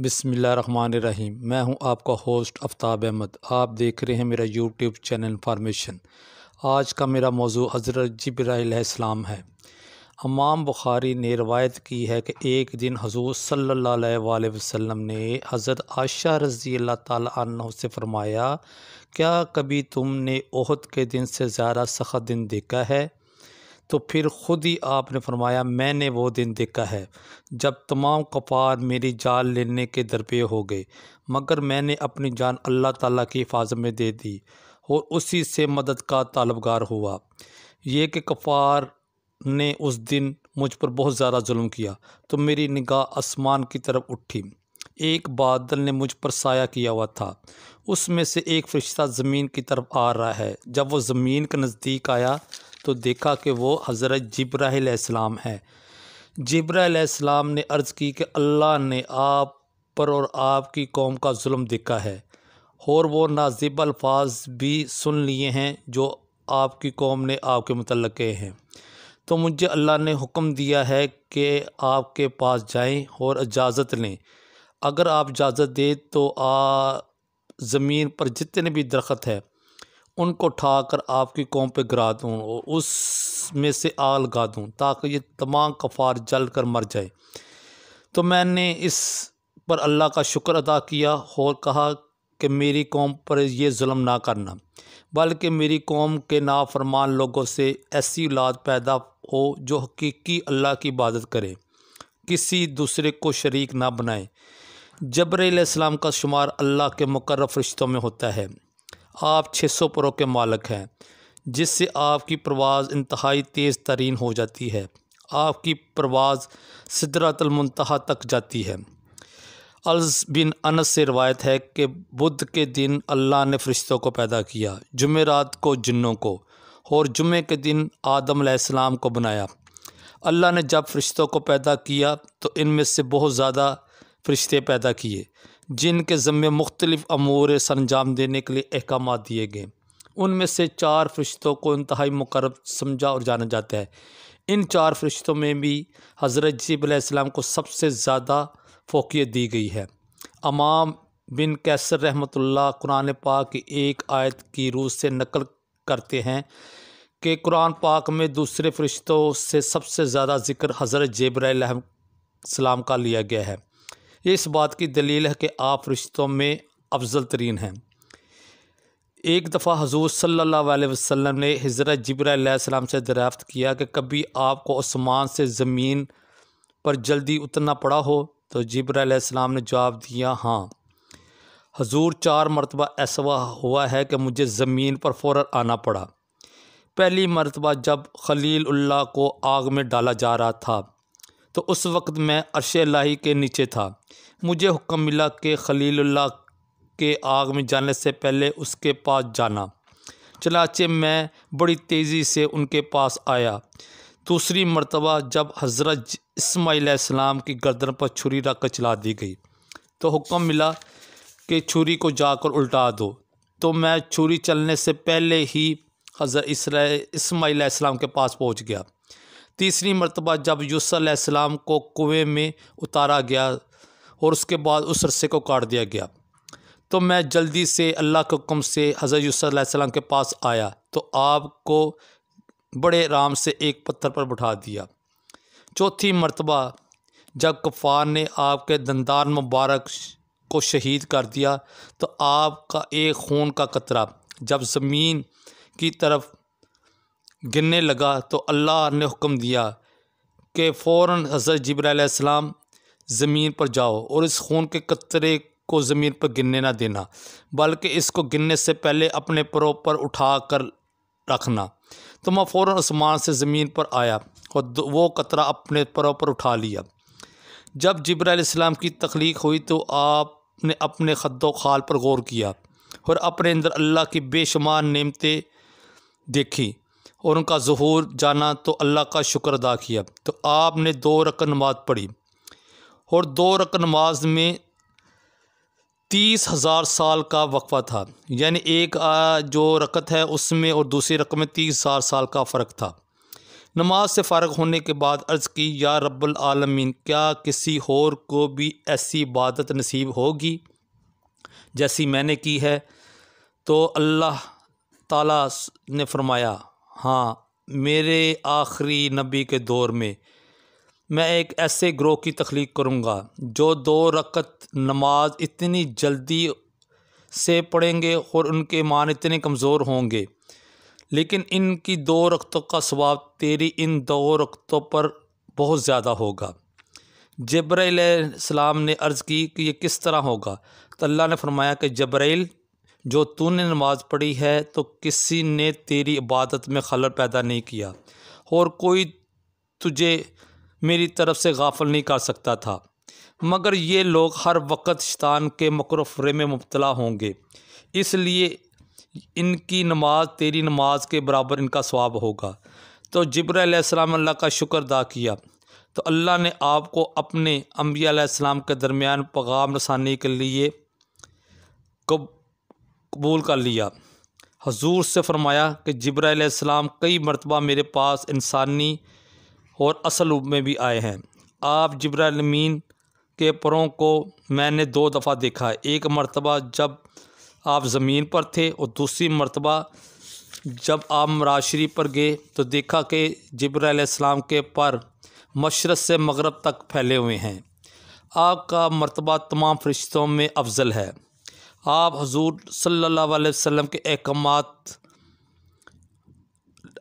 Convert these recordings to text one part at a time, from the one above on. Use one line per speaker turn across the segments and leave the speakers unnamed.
रही मैं हूं आपका होस्ट आफ्ताब अहमद आप देख रहे हैं मेरा यूट्यूब चैनल इंफॉर्मेशन आज का मेरा मौजू हज़रत जब्राईसम है अमाम बुखारी ने रवायत की है कि एक दिन हजूर सल्ला वसम ने हज़रत आशा रज़ी अल्लाह तह से फ़रमाया क्या कभी तुमने ओहद के दिन से ज़्यादा सख्त दिन देखा है तो फिर ख़ुद ही आपने फरमाया मैंने वो दिन देखा है जब तमाम कफ़ार मेरी जान लेने के दरपे हो गए मगर मैंने अपनी जान अल्लाह ताला की हिफाजत में दे दी और उसी से मदद का तालबगार हुआ ये कि कफ़ार ने उस दिन मुझ पर बहुत ज़्यादा जुल्म किया तो मेरी निगाह आसमान की तरफ उठी एक बादल ने मुझ पर साया किया हुआ था उसमें से एक फ़रिश्ता ज़मीन की तरफ आ रहा है जब वो ज़मीन के नज़दीक आया तो देखा कि वो हज़रत जब्राहीम है जब्राहीम ने अर्ज़ की कि अल्लाह ने आप पर और आपकी कौम का जुल्म देखा है और वो नाजिब अल्फाज भी सुन लिए हैं जो आपकी कौम ने आपके मतलब कहे हैं तो मुझे अल्लाह ने हुक्म दिया है कि आपके पास जाएं और इजाज़त लें अगर आप इजाज़त दें तो आ ज़मीन पर जितने भी दरख्त है उनको उठा कर आपकी कौम पे गिरा दूँ और उस में से आग लगा दूँ ताकि ये तमाम कफ़ार जल कर मर जाए तो मैंने इस पर अल्लाह का शुक्र अदा किया और कहा कि मेरी कौम पर यह जुल्म ना करना बल्कि मेरी कौम के नाफरमान लोगों से ऐसी औलाद पैदा हो जो हकीकी अल्लाह की इबादत करे किसी दूसरे को शरीक ना बनाए जब्राम का शुमार अल्लाह के मुकर फरिश्तों में होता है आप 600 परों के मालक हैं जिससे आपकी परवाज़ इंतहाई तेज़ तरीन हो जाती है आपकी परवाज़ सिदरातलमतहा तक जाती है अल्स बिन अनस से रवायत है कि बुध के दिन अल्लाह ने फरिश्तों को पैदा किया रात को जिन्नों को और जुमे के दिन आदम आसमाम को बनाया अल्लाह ने जब फरिश्तों को पैदा किया तो इनमें से बहुत ज़्यादा फरिश्ते पैदा किए जिनके ज़म्मे मुख्तलिफ़ अमूर सरंजाम देने के लिए अहकाम दिए गए उनमें से चार फरिश्तों को इंतहाई मुकरब समझा और जाना जाता है इन चार फरिश्तों में भी हज़रत जीबलाम को सबसे ज़्यादा फोकियत दी गई है अमाम बिन कैसर रहमतुल्लाह कुरान पाक की एक आयत की रूह से नकल करते हैं कि कुरान पाक में दूसरे फरिश्तों से सबसे ज़्यादा जिक्र हज़रत जेबराम सलाम का लिया गया है ये इस बात की दलील है कि आप रिश्तों में अफजल तरीन हैं एक दफ़ा हजूर सल्ला वसम ने हज़रत जबराम से दरियाफ़त किया कि कभी आपको आसमान से ज़मीन पर जल्दी उतरना पड़ा हो तो जबराम ने जवाब दिया हाँ हजूर चार मरतबा ऐसा हुआ है कि मुझे ज़मीन पर फ़ौर आना पड़ा पहली मरतबा जब खलील उल्ला को आग में डाला जा रहा था तो उस वक्त मैं अरश लाही के नीचे था मुझे हुक्म मिला कि खलील्ला के आग में जाने से पहले उसके पास जाना चलाचे मैं बड़ी तेज़ी से उनके पास आया दूसरी मरतबा जब हज़रत इस्लाम की गर्दन पर छुरी रखकर चला दी गई तो हुक्म मिला कि छुरी को जाकर उल्टा दो तो मैं छुरी चलने से पहले ही हज़रत इस्लाम के पास पहुंच गया तीसरी मरतबा जब यूसम को कुएँ में उतारा गया और उसके बाद उस रस्से को काट दिया गया तो मैं जल्दी से अल्लाह के हुक्म से हज़रत यूसम के पास आया तो आपको बड़े आराम से एक पत्थर पर बैठा दिया चौथी मरतबा जब कफ़ार ने आपके दंदार मुबारक को शहीद कर दिया तो आपका एक खून का कतरा जब ज़मीन की तरफ गिरने लगा तो अल्लाह ने हुक्म दिया कि फ़ौर हज़रत जब्राम ज़मीन पर जाओ और इस खून के कतरे को ज़मीन पर गिनने ना देना बल्कि इसको गिनने से पहले अपने परों पर उठा कर रखना तो मैं फ़ौर आसमान से ज़मीन पर आया और वो कतरा अपने परों पर उठा लिया जब जब्राम की तख्लीक हुई तो आपने अपने खदो खाल पर गौर किया और अपने अंदर अल्लाह की बेशुमार नेमतें देखी और उनका जहूर जाना तो अल्लाह का शुक्र अदा किया तो आपने दो रक नमाज पढ़ी और दो रक नमाज में तीस हज़ार साल का वक्फ़ा था यानी एक जो रकत है उसमें और दूसरी रकम में तीस हज़ार साल का फ़र्क था नमाज से फ़ारग होने के बाद अर्ज़ की या रब्बुल आलमीन क्या किसी और को भी ऐसी इबादत नसीब होगी जैसी मैंने की है तो अल्लाह ताला ने फरमाया हाँ मेरे आखिरी नबी के दौर में मैं एक ऐसे ग्रोह की तख्लीक करूँगा जो दो रकत नमाज इतनी जल्दी से पढ़ेंगे और उनके मान इतने कमज़ोर होंगे लेकिन इनकी दो रक्तों का स्वभाव तेरी इन दो रक्तों पर बहुत ज़्यादा होगा सलाम ने अर्ज़ की कि ये किस तरह होगा तो अल्लाह ने फरमाया कि जबराइल जो तूने नमाज़ पढ़ी है तो किसी ने तेरी इबादत में खलल पैदा नहीं किया और कोई तुझे मेरी तरफ से गाफल नहीं कर सकता था मगर ये लोग हर वक्त शतान के मकरफरे में मुबतला होंगे इसलिए इनकी नमाज तेरी नमाज के बराबर इनका स्वाब होगा तो जब्राम अल्लाह का शुक्र अदा किया तो अल्लाह ने आपको अपने अम्बिया के दरमियान पैगाम रसानी के लिए कब कबूल कर लिया हजूर से फरमाया कि जब्राम कई मरतबा मेरे पास इंसानी और असल रूप में भी आए हैं आप जबरामीन के परों को मैंने दो दफ़ा देखा एक मरतबा जब आप ज़मीन पर थे और दूसरी मरतबा जब आप मराशरी पर गए तो देखा कि जब्राम के पर मशरक़ से मगरब तक फैले हुए हैं आपका मरतबा तमाम फरिश्तों में अफजल है आप हजूर सल्लल्लाहु अलैहि वसल्लम के अहकाम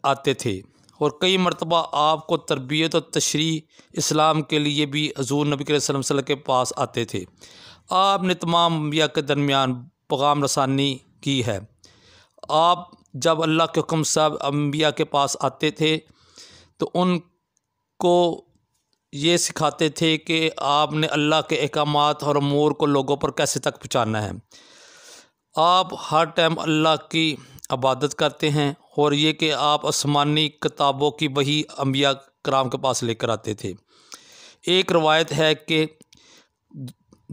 आते थे और कई मरतबा आपको तरबियत और तशरी इस्लाम के लिए भी हजूर नबी वसल्लम के पास आते थे आपने तमाम अम्बिया के दरमियान पैगाम रसानी की है आप जब अल्लाह के हकम साहब अम्बिया के पास आते थे तो उनको ये सिखाते थे कि आपने अल्लाह के अहकाम और अमूर को लोगों पर कैसे तक पहुँचाना है आप हर टाइम अल्लाह की इबादत करते हैं और ये कि आप आसमानी किताबों की वही अम्बिया कराम के पास लेकर आते थे एक रवायत है कि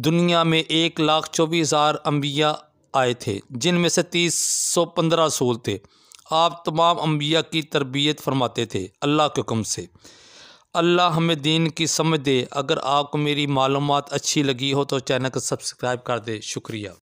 दुनिया में एक लाख चौबीस हज़ार अम्बिया आए थे जिनमें से तीस सौ पंद्रह रसूल थे आप तमाम अम्बिया की तरबियत फरमाते थे अल्लाह के हुक्म से अल्लाह हमें दीन की समझ दे अगर आपको मेरी मालूम अच्छी लगी हो तो चैनल को सब्सक्राइब कर दे शुक्रिया